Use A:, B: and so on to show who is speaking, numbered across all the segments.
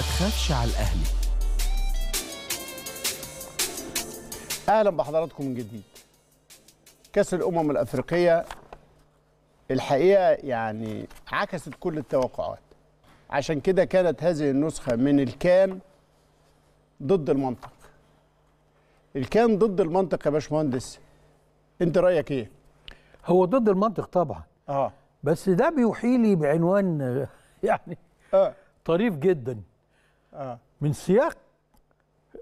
A: تخافش على الاهلي اهلا بحضراتكم من جديد كاس الامم الافريقيه الحقيقه يعني عكست كل التوقعات عشان كده كانت هذه النسخه من الكان ضد المنطق الكان ضد المنطق يا باشمهندس انت رايك ايه
B: هو ضد المنطق طبعا اه بس ده بيوحي لي بعنوان آه، يعني آه. طريف جدا آه. من سياق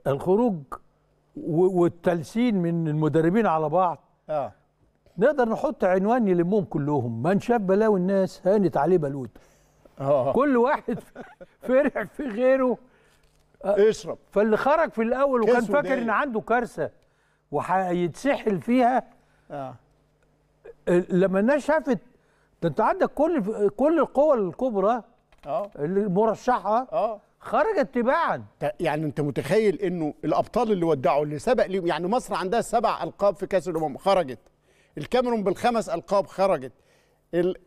B: الخروج والتلسين من المدربين على بعض آه. نقدر نحط عنوان يلمهم كلهم من شاف بلاوي الناس هانت عليه بلود آه. كل واحد فرح في غيره آه. اشرب فاللي خرج في الاول وكان فاكر ان عنده كارثه وهيتسحل فيها آه. لما الناس شافت ده انت عندك كل كل القوى الكبرى اه
A: المرشحه اه خرجت تباعا يعني انت متخيل انه الابطال اللي ودعوا اللي سبق ليهم يعني مصر عندها سبع القاب في كاس الامم خرجت الكاميرون بالخمس القاب خرجت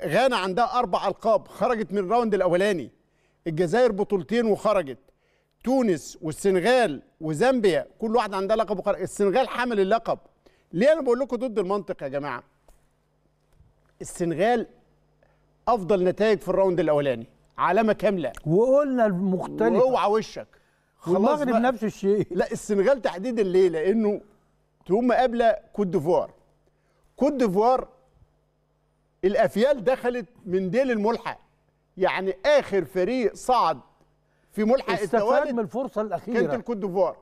A: غانا عندها اربع القاب خرجت من الراوند الاولاني الجزائر بطولتين وخرجت تونس والسنغال وزامبيا كل واحد عندها لقب وخرج السنغال حامل اللقب ليه انا بقول لكم ضد المنطق يا جماعه السنغال افضل نتائج في الراوند الاولاني علامه كامله وقلنا المختلف اوعى وشك
B: خلاص المغرب
A: نفس الشيء لا السنغال تحديدا ليه لانه تقوم قابله كوت ديفوار كوت ديفوار الافيال دخلت من ديل الملحق يعني اخر فريق صعد في ملحق استفاد من الفرصه الاخيره كانت الكوت ديفوار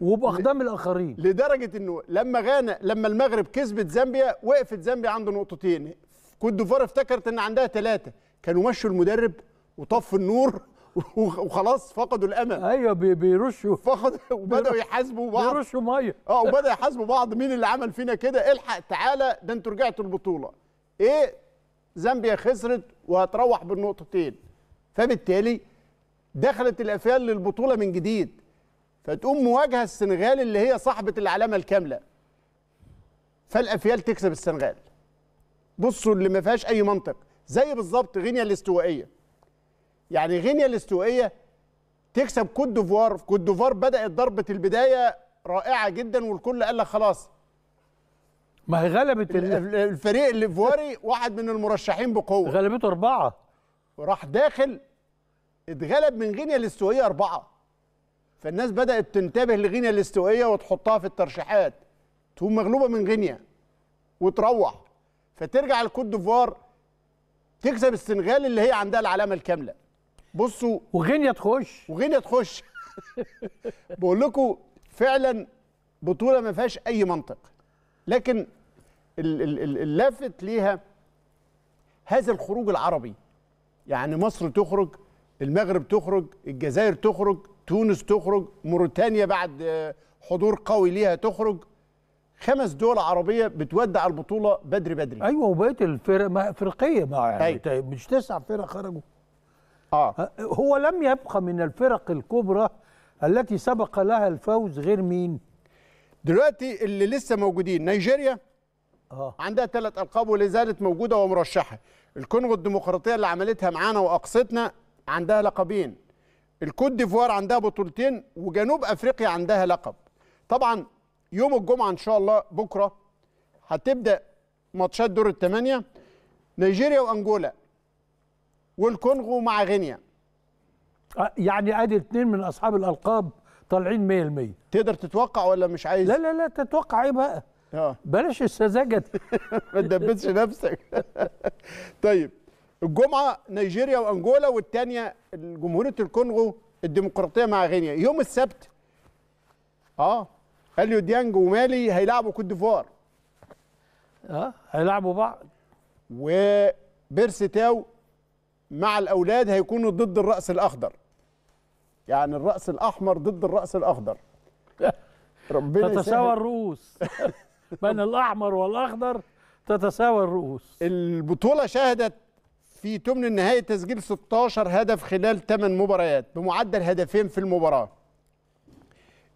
A: وباقدام الاخرين لدرجه انه لما غانا لما المغرب كسبت زامبيا وقفت زامبيا عنده نقطتين كوت ديفوار افتكرت ان عندها ثلاثه كانوا مشوا المدرب وطف النور وخلاص فقدوا الامل ايوه بيرشوا فقدوا وبداوا يحاسبوا بعض بيرشوا ميه اه وبداوا يحاسبوا بعض مين اللي عمل فينا كده الحق تعالى ده انتوا رجعتوا البطوله ايه زامبيا خسرت وهتروح بالنقطتين فبالتالي دخلت الافيال للبطوله من جديد فتقوم مواجهه السنغال اللي هي صاحبه العلامه الكامله فالافيال تكسب السنغال بصوا اللي ما فيهاش اي منطق زي بالظبط غينيا الاستوائيه يعني غينيا الاستوائيه تكسب كوت ديفوار كوت ديفوار بدات ضربه البدايه رائعه جدا والكل قال لك خلاص ما هي غلبت الفريق الليفواري واحد من المرشحين بقوه غلبته اربعه راح داخل اتغلب من غينيا الاستوائيه اربعه فالناس بدات تنتبه لغينيا الاستوائيه وتحطها في الترشيحات تقوم مغلوبه من غينيا وتروح فترجع الكوت ديفوار تكسب السنغال اللي هي عندها العلامه الكامله بصوا وغينيا تخش وغينيا تخش بقول لكم فعلا بطوله ما فيهاش اي منطق لكن اللافت ليها هذا الخروج العربي يعني مصر تخرج المغرب تخرج الجزائر تخرج تونس تخرج موريتانيا بعد آه، حضور قوي ليها تخرج خمس دول عربيه بتودع البطوله بدري بدري ايوه وبقيه الفرق فرقيه يعني أيوة. مش تسع فرق خرجوا آه.
B: هو لم يبقى من الفرق الكبرى التي سبق لها الفوز غير مين
A: دلوقتي اللي لسه موجودين نيجيريا آه. عندها ثلاث ألقاب ولا زالت موجودة ومرشحة الكونغو الديمقراطية اللي عملتها معانا وأقصتنا عندها لقبين الكوت ديفوار عندها بطولتين وجنوب أفريقيا عندها لقب طبعا يوم الجمعة إن شاء الله بكرة هتبدأ ماتشات دور الثمانية نيجيريا وأنجولا والكونغو مع غينيا يعني ادي اثنين من اصحاب الالقاب طالعين 100% تقدر تتوقع ولا مش عايز لا لا لا تتوقع ايه بقى اه بلاش السذاجه ما تدبسش نفسك طيب الجمعه نيجيريا وانجولا والثانيه جمهوريه الكونغو الديمقراطيه مع غينيا يوم السبت اه اليو ديانج ومالي هيلعبوا كوت ديفوار اه هيلعبوا بعض وبيرسي تاو مع الاولاد هيكونوا ضد الراس الاخضر يعني الراس الاحمر ضد الراس الاخضر ربنا تتساوى الرؤوس بين الاحمر والاخضر تتساوى الرؤوس البطوله شهدت في تمن النهائي تسجيل 16 هدف خلال 8 مباريات بمعدل هدفين في المباراه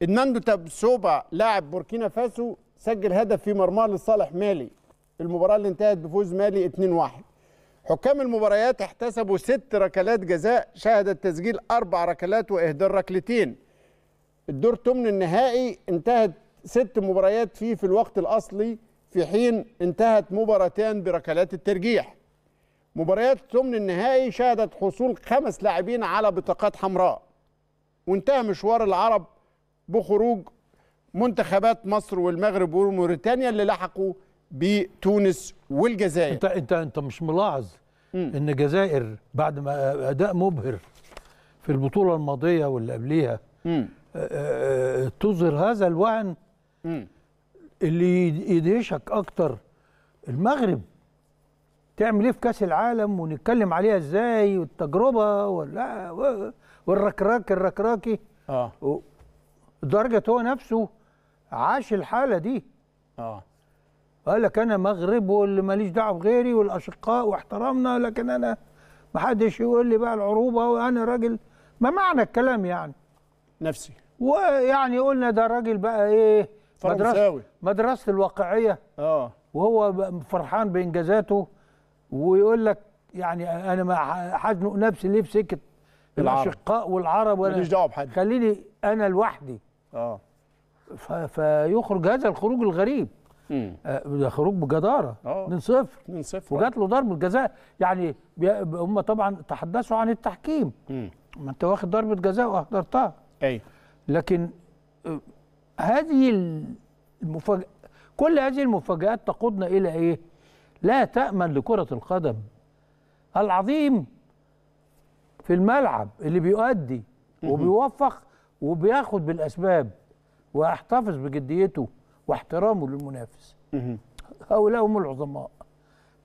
A: ادناندو تابسوبا لاعب بوركينا فاسو سجل هدف في مرماه لصالح مالي المباراه اللي انتهت بفوز مالي 2-1 حكام المباريات احتسبوا ست ركلات جزاء شهدت تسجيل اربع ركلات واهدار ركلتين الدور ثمن النهائي انتهت ست مباريات فيه في الوقت الاصلي في حين انتهت مباراتان بركلات الترجيح مباريات ثمن النهائي شهدت حصول خمس لاعبين على بطاقات حمراء وانتهى مشوار العرب بخروج منتخبات مصر والمغرب وموريتانيا اللي لحقوا بتونس والجزائر انت انت انت مش ملاحظ ان الجزائر بعد ما اداء مبهر
B: في البطوله الماضيه واللي قبليها آه، آه، تظهر هذا الوعن اللي يدهشك اكتر المغرب تعمل ايه في كاس العالم ونتكلم عليها ازاي والتجربه ولا والركراك الركراكي اه لدرجه هو نفسه عاش الحاله دي اه وقال لك انا مغرب واللي ماليش دعوه بغيري والاشقاء واحترامنا لكن انا ما حدش يقول لي بقى العروبه وانا راجل ما معنى الكلام يعني نفسي ويعني قلنا ده راجل بقى ايه مدرسه مدرسه الواقعيه اه وهو فرحان بانجازاته ويقول لك يعني انا ما حزنق نفسي ليه في سكه الاشقاء والعرب ولا ماليش دعوه بحد خليني انا لوحدي اه فيخرج هذا الخروج الغريب آه، ده خروج بجداره 2 0 2 0 وجات له ضربه جزاء يعني هم طبعا تحدثوا عن التحكيم مم. ما انت واخد ضربه جزاء واحضرتها ايوه لكن آه، هذه المفاجاه كل هذه المفاجات تقودنا الى ايه؟ لا تامن لكره القدم العظيم في الملعب اللي بيؤدي وبيوفق وبياخد بالاسباب ويحتفظ بجديته واحترامه للمنافس هؤلاء هم العظماء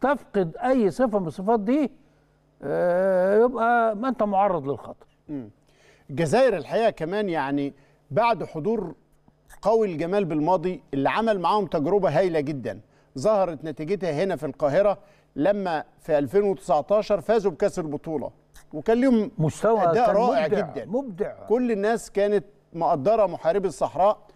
A: تفقد اي صفه من الصفات دي آه، يبقى ما انت معرض للخطر الجزائر الحقيقه كمان يعني بعد حضور قوي الجمال بالماضي اللي عمل معاهم تجربه هايله جدا ظهرت نتيجتها هنا في القاهره لما في 2019 فازوا بكاس البطوله وكان ليهم مستوى اداء رائع مبدع جدا مبدع كل الناس كانت مقدره محاربي الصحراء